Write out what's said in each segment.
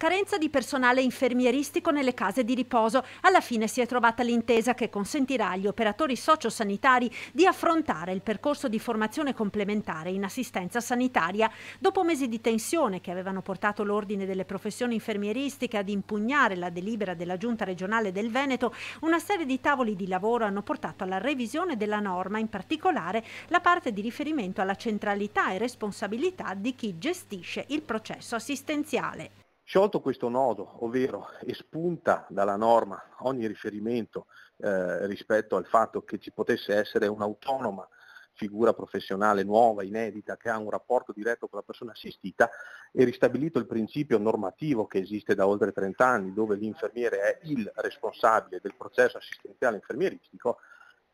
carenza di personale infermieristico nelle case di riposo. Alla fine si è trovata l'intesa che consentirà agli operatori sociosanitari di affrontare il percorso di formazione complementare in assistenza sanitaria. Dopo mesi di tensione che avevano portato l'Ordine delle professioni infermieristiche ad impugnare la delibera della Giunta regionale del Veneto, una serie di tavoli di lavoro hanno portato alla revisione della norma, in particolare la parte di riferimento alla centralità e responsabilità di chi gestisce il processo assistenziale. Sciolto questo nodo, ovvero espunta dalla norma ogni riferimento eh, rispetto al fatto che ci potesse essere un'autonoma figura professionale nuova, inedita, che ha un rapporto diretto con la persona assistita, è ristabilito il principio normativo che esiste da oltre 30 anni, dove l'infermiere è il responsabile del processo assistenziale infermieristico,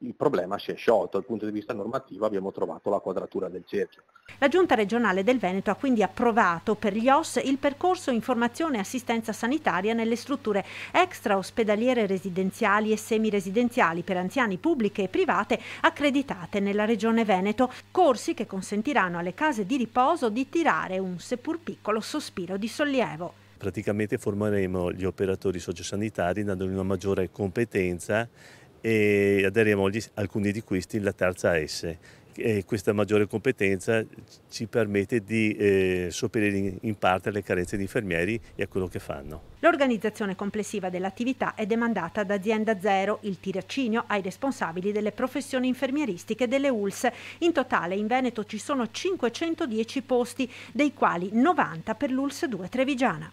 il problema si è sciolto. Dal punto di vista normativo abbiamo trovato la quadratura del cerchio. La Giunta regionale del Veneto ha quindi approvato per gli OS il percorso informazione e assistenza sanitaria nelle strutture extra ospedaliere residenziali e semiresidenziali per anziani pubbliche e private accreditate nella Regione Veneto, corsi che consentiranno alle case di riposo di tirare un seppur piccolo sospiro di sollievo. Praticamente formeremo gli operatori sociosanitari dandogli una maggiore competenza e aderiamo agli, alcuni di questi la terza S. E questa maggiore competenza ci permette di eh, sopperire in parte alle carenze di infermieri e a quello che fanno. L'organizzazione complessiva dell'attività è demandata da Azienda Zero, il tiracinio, ai responsabili delle professioni infermieristiche delle ULS. In totale in Veneto ci sono 510 posti, dei quali 90 per l'ULS 2 Trevigiana.